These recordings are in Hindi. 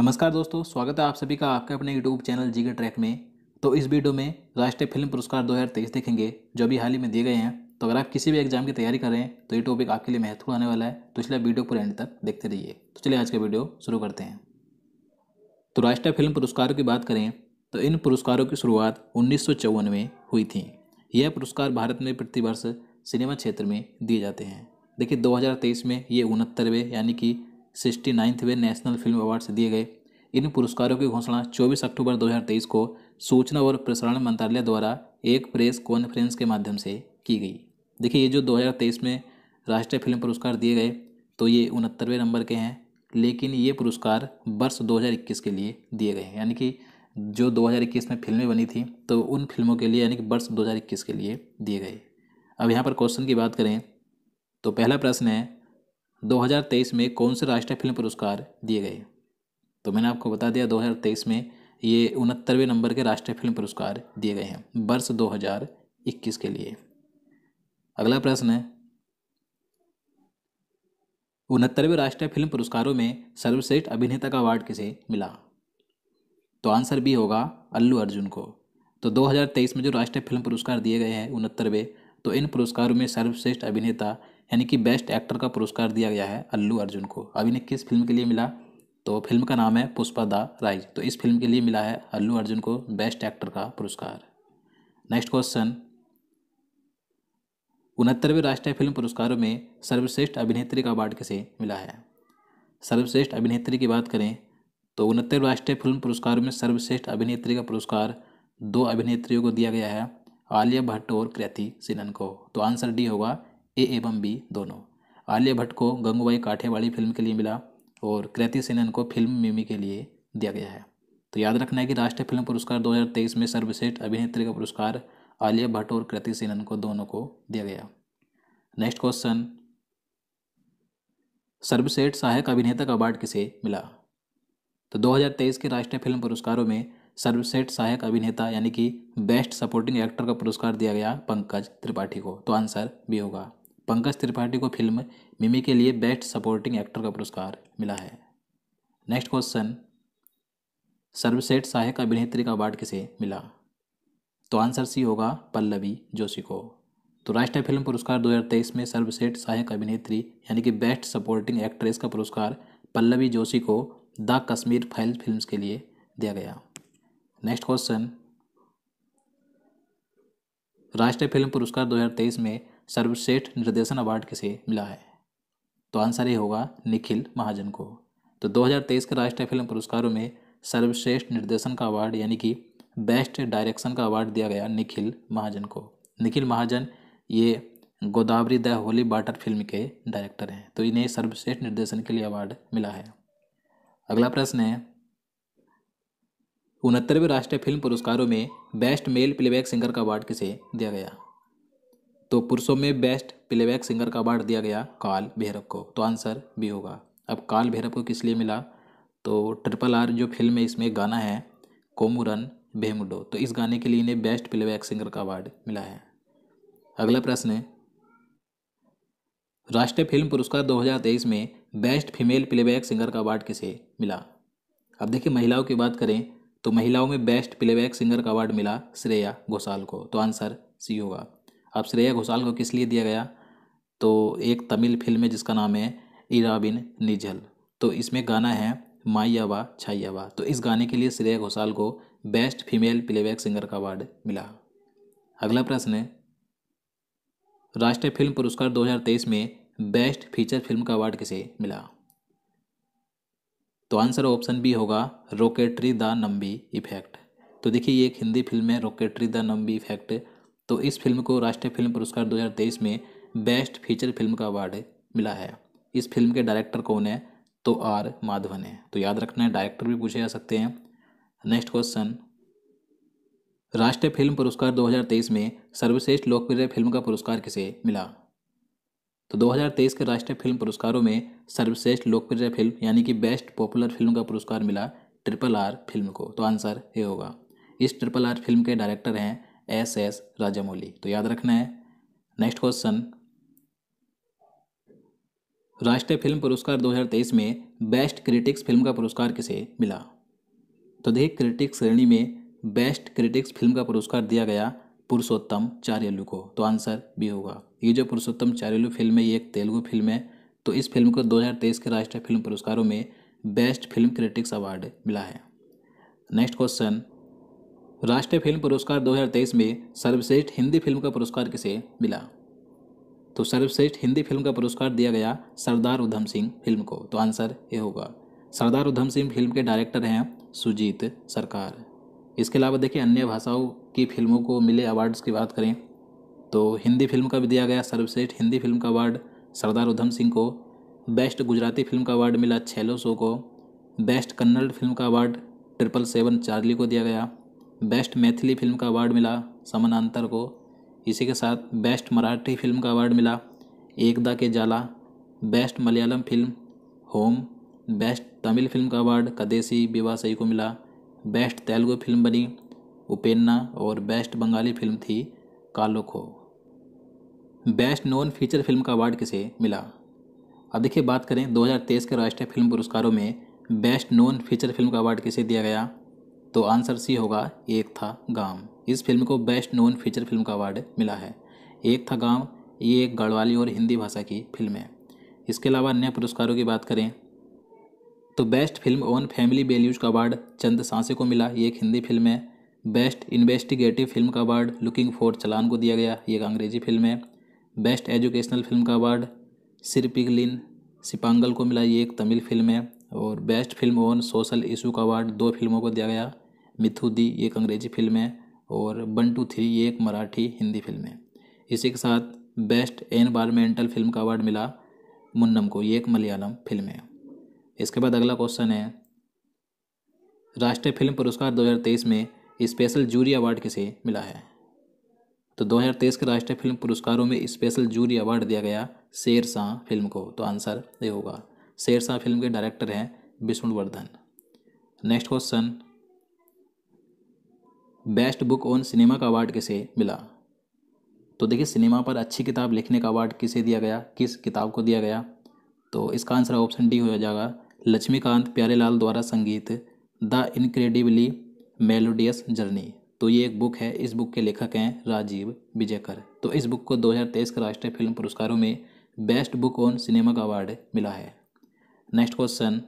नमस्कार दोस्तों स्वागत है आप सभी का आपके अपने यूट्यूब चैनल जीके ट्रैक में तो इस वीडियो में राष्ट्रीय फिल्म पुरस्कार 2023 देखेंगे जो अभी हाल ही में दिए गए हैं तो अगर आप किसी भी एग्जाम की तैयारी कर रहे हैं तो ये टॉपिक आपके लिए महत्वपूर्ण आने वाला है तो इसलिए वीडियो पूरे एंड तक देखते रहिए तो चलिए आज का वीडियो शुरू करते हैं तो राष्ट्रीय फिल्म पुरस्कारों की बात करें तो इन पुरस्कारों की शुरुआत उन्नीस में हुई थी यह पुरस्कार भारत में प्रतिवर्ष सिनेमा क्षेत्र में दिए जाते हैं देखिए 2023 में ये उनहत्तरवें यानी कि सिक्सटी नाइन्थ वे नेशनल फिल्म अवार्ड्स दिए गए इन पुरस्कारों की घोषणा 24 अक्टूबर 2023 को सूचना और प्रसारण मंत्रालय द्वारा एक प्रेस कॉन्फ्रेंस के माध्यम से की गई देखिए ये जो 2023 में राष्ट्रीय फिल्म पुरस्कार दिए गए तो ये उनहत्तरवें नंबर के हैं लेकिन ये पुरस्कार वर्ष 2021 के लिए दिए गए हैं यानी कि जो 2021 में फिल्में बनी थी तो उन फिल्मों के लिए यानी कि वर्ष दो के लिए दिए गए अब यहाँ पर क्वेश्चन की बात करें तो पहला प्रश्न है 2023 में कौन से राष्ट्रीय फिल्म पुरस्कार दिए गए तो मैंने आपको बता दिया 2023 में ये उनहत्तरवें नंबर के राष्ट्रीय फिल्म पुरस्कार दिए गए हैं वर्ष 2021 के लिए अगला प्रश्न है उनहत्तरवें राष्ट्रीय फिल्म पुरस्कारों में सर्वश्रेष्ठ अभिनेता का अवार्ड किसे मिला तो आंसर भी होगा अल्लू अर्जुन को तो 2023 में जो राष्ट्रीय फिल्म पुरस्कार दिए गए हैं उनहत्तरवें तो इन पुरस्कारों में सर्वश्रेष्ठ अभिनेता यानी कि बेस्ट एक्टर का पुरस्कार दिया गया है अल्लू अर्जुन को अब इन्हें किस फिल्म के लिए मिला तो फिल्म का नाम है पुष्पा द राइज तो इस फिल्म के लिए मिला है अल्लू अर्जुन को बेस्ट एक्टर का पुरस्कार नेक्स्ट क्वेश्चन उनहत्तरवें राष्ट्रीय फिल्म पुरस्कारों में सर्वश्रेष्ठ अभिनेत्री का अवार्ड किसे मिला है सर्वश्रेष्ठ अभिनेत्री की बात करें तो उनहत्तर राष्ट्रीय फिल्म पुरस्कारों में सर्वश्रेष्ठ अभिनेत्री का पुरस्कार दो अभिनेत्रियों को दिया गया है आलिया भट्ट और कृति सिनन को तो आंसर डी होगा ए एवं बी दोनों आलिया भट्ट को गंगूबाई काठे वाली फिल्म के लिए मिला और कृति सेनन को फिल्म मिमी के लिए दिया गया है तो याद रखना है कि राष्ट्रीय फिल्म पुरस्कार 2023 में सर्वश्रेष्ठ अभिनेत्री का पुरस्कार आलिया भट्ट और कृति सेनन को दोनों को दिया गया नेक्स्ट क्वेश्चन सर्वश्रेष्ठ सहायक अभिनेता का अवार्ड किसे मिला तो 2023 के राष्ट्रीय फिल्म पुरस्कारों में सर्वश्रेष्ठ सहायक अभिनेता यानी कि बेस्ट सपोर्टिंग एक्टर का पुरस्कार दिया गया पंकज त्रिपाठी को तो आंसर बी होगा पंकज त्रिपाठी को फिल्म मिमी के लिए बेस्ट सपोर्टिंग एक्टर का पुरस्कार मिला है नेक्स्ट क्वेश्चन सर्वश्रेष्ठ सहायक अभिनेत्री का अवार्ड किसे मिला तो आंसर सी होगा पल्लवी जोशी को तो राष्ट्रीय फिल्म पुरस्कार 2023 में सर्वश्रेष्ठ सहायक अभिनेत्री यानी कि बेस्ट सपोर्टिंग एक्ट्रेस का पुरस्कार पल्लवी जोशी को द कश्मीर फाइल फिल्म्स के लिए दिया गया नेक्स्ट क्वेश्चन राष्ट्रीय फिल्म पुरस्कार 2023 में सर्वश्रेष्ठ निर्देशन अवार्ड किसे मिला है तो आंसर ये होगा निखिल महाजन को तो 2023 के राष्ट्रीय फिल्म पुरस्कारों में सर्वश्रेष्ठ निर्देशन का अवार्ड यानी कि बेस्ट डायरेक्शन का अवार्ड दिया गया निखिल महाजन को निखिल महाजन ये Godavari the holy water film के डायरेक्टर हैं तो इन्हें सर्वश्रेष्ठ निर्देशन के लिए अवार्ड मिला है अगला प्रश्न है उनहत्तरवें राष्ट्रीय फिल्म पुरस्कारों में बेस्ट मेल प्लेबैक सिंगर का अवार्ड किसे दिया गया तो पुरुषों में बेस्ट प्लेबैक सिंगर का अवार्ड दिया गया काल भैरव को तो आंसर बी होगा अब काल भैरव को किस लिए मिला तो ट्रिपल आर जो फिल्म है इसमें गाना है कोमुरन भेमुडो तो इस गाने के लिए इन्हें बेस्ट प्लेबैक सिंगर का अवार्ड मिला है अगला प्रश्न है राष्ट्रीय फिल्म पुरस्कार 2023 में बेस्ट फीमेल प्लेबैक सिंगर का अवार्ड किसे मिला अब देखिए महिलाओं की बात करें तो महिलाओं में बेस्ट प्लेबैक सिंगर का अवार्ड मिला श्रेया घोषाल को तो आंसर सी होगा अब श्रेया घोषाल को किस लिए दिया गया तो एक तमिल फिल्म है जिसका नाम है इराबिन निझल तो इसमें गाना है माइयावा छाइयावा तो इस गाने के लिए श्रेया घोषाल को बेस्ट फीमेल प्लेबैक सिंगर का अवार्ड मिला अगला प्रश्न है राष्ट्रीय फिल्म पुरस्कार 2023 में बेस्ट फीचर फिल्म का अवार्ड किसे मिला तो आंसर ऑप्शन बी होगा रॉकेटरी द नंबी इफेक्ट तो देखिए ये एक हिंदी फिल्म है रॉकेटरी द नंबी इफेक्ट तो इस फिल्म को राष्ट्रीय फिल्म पुरस्कार 2023 में बेस्ट फीचर फिल्म का अवार्ड मिला है इस फिल्म के डायरेक्टर कौन है तो आर माधवन है तो याद रखना है डायरेक्टर भी पूछे जा सकते हैं नेक्स्ट क्वेश्चन राष्ट्रीय फिल्म पुरस्कार 2023 में सर्वश्रेष्ठ लोकप्रिय फिल्म का पुरस्कार किसे मिला तो 2023 के राष्ट्रीय फिल्म पुरस्कारों में सर्वश्रेष्ठ लोकप्रिय फिल्म यानी कि बेस्ट पॉपुलर फिल्म का पुरस्कार मिला ट्रिपल आर फिल्म को तो आंसर ये होगा इस ट्रिपल आर फिल्म के डायरेक्टर हैं एस एस राजामौली तो याद रखना है नेक्स्ट क्वेश्चन राष्ट्रीय फिल्म पुरस्कार 2023 में बेस्ट क्रिटिक्स फिल्म का पुरस्कार किसे मिला तो देखिए क्रिटिक्स श्रेणी में बेस्ट क्रिटिक्स फिल्म का पुरस्कार दिया गया पुरुषोत्तम चार्यलु को तो आंसर भी होगा ये जो पुरुषोत्तम चार्यलु फिल्म है ये एक तेलुगु फिल्म है तो इस फिल्म को 2023 के राष्ट्रीय फिल्म पुरस्कारों में बेस्ट फिल्म क्रिटिक्स अवार्ड मिला है नेक्स्ट क्वेश्चन राष्ट्रीय फिल्म पुरस्कार 2023 में सर्वश्रेष्ठ हिंदी फिल्म का पुरस्कार किसे मिला तो सर्वश्रेष्ठ हिंदी फिल्म का पुरस्कार दिया गया सरदार उधम सिंह फिल्म को तो आंसर ये होगा सरदार उधम सिंह फिल्म के डायरेक्टर हैं सुजीत सरकार इसके अलावा देखिए अन्य भाषाओं की फिल्मों को मिले अवार्ड्स की बात करें तो हिंदी फिल्म का भी दिया गया सर्वश्रेष्ठ हिंदी फिल्म का अवार्ड सरदार उधम सिंह को बेस्ट गुजराती फिल्म का अवार्ड मिला छेलो सो को बेस्ट कन्नड़ फिल्म का अवार्ड ट्रिपल सेवन चार्ली को दिया गया बेस्ट मैथिली फिल्म का अवार्ड मिला समानांतर को इसी के साथ बेस्ट मराठी फिल्म का अवार्ड मिला Ekda Kay Zala best Malayalam film home best Tamil film का अवार्ड कदेसी विवासई को मिला बेस्ट तेलुगु फिल्म बनी उपेन्ना और बेस्ट बंगाली फिल्म थी कालोखो बेस्ट नॉन फीचर फिल्म का अवार्ड किसे मिला अब देखिए बात करें 2023 के राष्ट्रीय फिल्म पुरस्कारों में बेस्ट नॉन फीचर फिल्म का अवार्ड किसे दिया गया तो आंसर सी होगा एक था गांव इस फिल्म को बेस्ट नोन फीचर फिल्म का अवार्ड मिला है एक था गांव ये एक गढ़वाली और हिंदी भाषा की फिल्म है इसके अलावा अन्य पुरस्कारों की बात करें तो best film on family values का अवार्ड चंद सांसे को मिला ये एक हिंदी फिल्म है बेस्ट इन्वेस्टिगेटिव फिल्म का अवार्ड लुकिंग फॉर चलान को दिया गया ये एक अंग्रेजी फिल्म है बेस्ट एजुकेशनल फिल्म का अवार्ड पिगलिन सिपांगल को मिला ये एक तमिल फिल्म है और best film on social issue का अवार्ड दो फिल्मों को दिया गया मिथु दी एक अंग्रेजी फिल्म है और वन टू थ्री ये एक मराठी हिंदी फिल्म है इसी के साथ बेस्ट एनवायरमेंटल फिल्म का अवार्ड मिला मुन्नम को ये एक मलयालम फिल्म है इसके बाद अगला क्वेश्चन है राष्ट्रीय फिल्म पुरस्कार 2023 में स्पेशल जूरी अवार्ड किसे मिला है तो 2023 के राष्ट्रीय फिल्म पुरस्कारों में स्पेशल जूरी अवार्ड दिया गया शेर शाह फिल्म को तो आंसर ये होगा शेरशाह फिल्म के डायरेक्टर हैं Vishnuvardhan next question best book on cinema का अवार्ड किसे मिला तो देखिए सिनेमा पर अच्छी किताब लिखने का अवार्ड किसे दिया गया किस किताब को दिया गया तो इसका आंसर ऑप्शन डी हो जाएगा लक्ष्मीकांत प्यारेलाल द्वारा संगीत द इनक्रेडिबली मेलोडियस जर्नी तो ये एक बुक है इस बुक के लेखक हैं राजीव विजयकर तो इस बुक को 2023 के राष्ट्रीय फिल्म पुरस्कारों में बेस्ट बुक ऑन सिनेमा का अवार्ड मिला है नेक्स्ट क्वेश्चन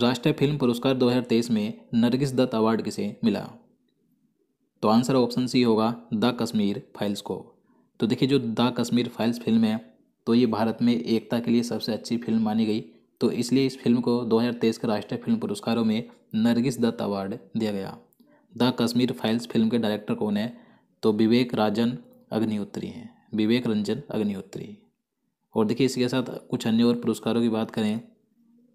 राष्ट्रीय फिल्म पुरस्कार 2023 में नरगिस दत्त अवार्ड किसे मिला तो आंसर ऑप्शन सी होगा द कश्मीर फाइल्स को तो देखिए जो द कश्मीर फाइल्स फिल्म है तो ये भारत में एकता के लिए सबसे अच्छी फिल्म मानी गई तो इसलिए इस फिल्म को 2023 के राष्ट्रीय फिल्म पुरस्कारों में नरगिस दत्त अवार्ड दिया गया द कश्मीर फाइल्स फिल्म के डायरेक्टर कौन है तो विवेक राजन अग्निहोत्री हैं विवेक रंजन अग्निहोत्री और देखिए इसके साथ कुछ अन्य और पुरस्कारों की बात करें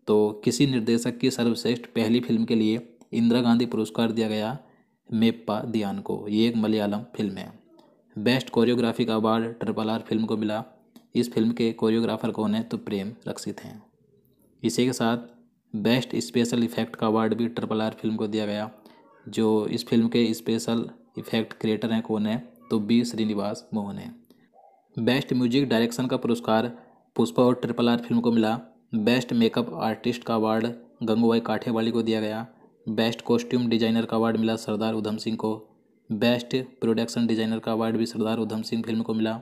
तो किसी निर्देशक की सर्वश्रेष्ठ पहली फिल्म के लिए इंदिरा गांधी पुरस्कार दिया गया मेप्पा दियान को ये एक मलयालम फिल्म है बेस्ट कोरियोग्राफी का अवार्ड ट्रिपल आर फिल्म को मिला इस फिल्म के कोरियोग्राफर कौन है तो प्रेम रक्षित हैं इसी के साथ बेस्ट स्पेशल इफेक्ट का अवार्ड भी ट्रिपल आर फिल्म को दिया गया जो इस फिल्म के स्पेशल इफेक्ट क्रिएटर हैं कौन है तो बी श्रीनिवास मोहन है बेस्ट म्यूजिक डायरेक्शन का पुरस्कार पुष्पा और ट्रिपल आर फिल्म को मिला बेस्ट मेकअप आर्टिस्ट का अवार्ड गंगूबाई काठेवाली को दिया गया बेस्ट कॉस्ट्यूम डिजाइनर का अवार्ड मिला सरदार उधम सिंह को बेस्ट प्रोडक्शन डिजाइनर का अवार्ड भी सरदार उधम सिंह फिल्म को मिला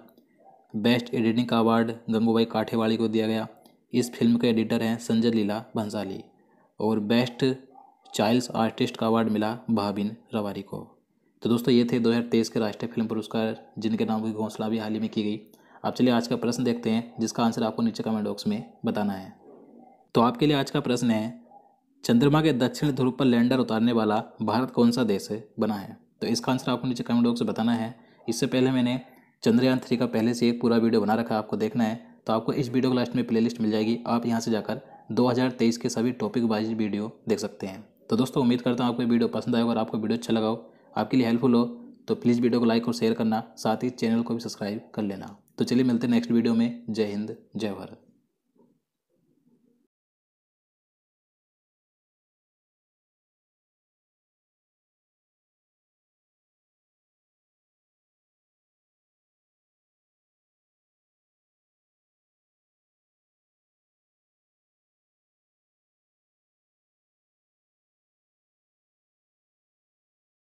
बेस्ट एडिटिंग का अवार्ड गंगूबाई काठेवाली को दिया गया इस फिल्म के एडिटर हैं संजय लीला भंसाली और बेस्ट चाइल्ड्स आर्टिस्ट का अवार्ड मिला भाबिन रवारी को तो दोस्तों ये थे 2023 के राष्ट्रीय फिल्म पुरस्कार जिनके नाम की घोषणा भी हाल ही में की गई अब चलिए आज का प्रश्न देखते हैं जिसका आंसर आपको नीचे कमेंट बॉक्स में बताना है तो आपके लिए आज का प्रश्न है चंद्रमा के दक्षिण ध्रुव पर लैंडर उतारने वाला भारत कौन सा देश बना है तो इसका आंसर आपको नीचे कमेंट बॉक्स में बताना है इससे पहले मैंने चंद्रयान थ्री का पहले से एक पूरा वीडियो बना रखा है आपको देखना है तो आपको इस वीडियो को लास्ट में प्लेलिस्ट मिल जाएगी आप यहाँ से जाकर 2023 के सभी टॉपिक वाइज वीडियो देख सकते हैं तो दोस्तों उम्मीद करता हूँ आपको वीडियो पसंद आएगा और आपको वीडियो अच्छा लगाओ आपके लिए हेल्पफुल हो तो प्लीज़ वीडियो को लाइक और शेयर करना साथ ही चैनल को भी सब्सक्राइब कर लेना तो चलिए मिलते हैं नेक्स्ट वीडियो में जय हिंद जय भारत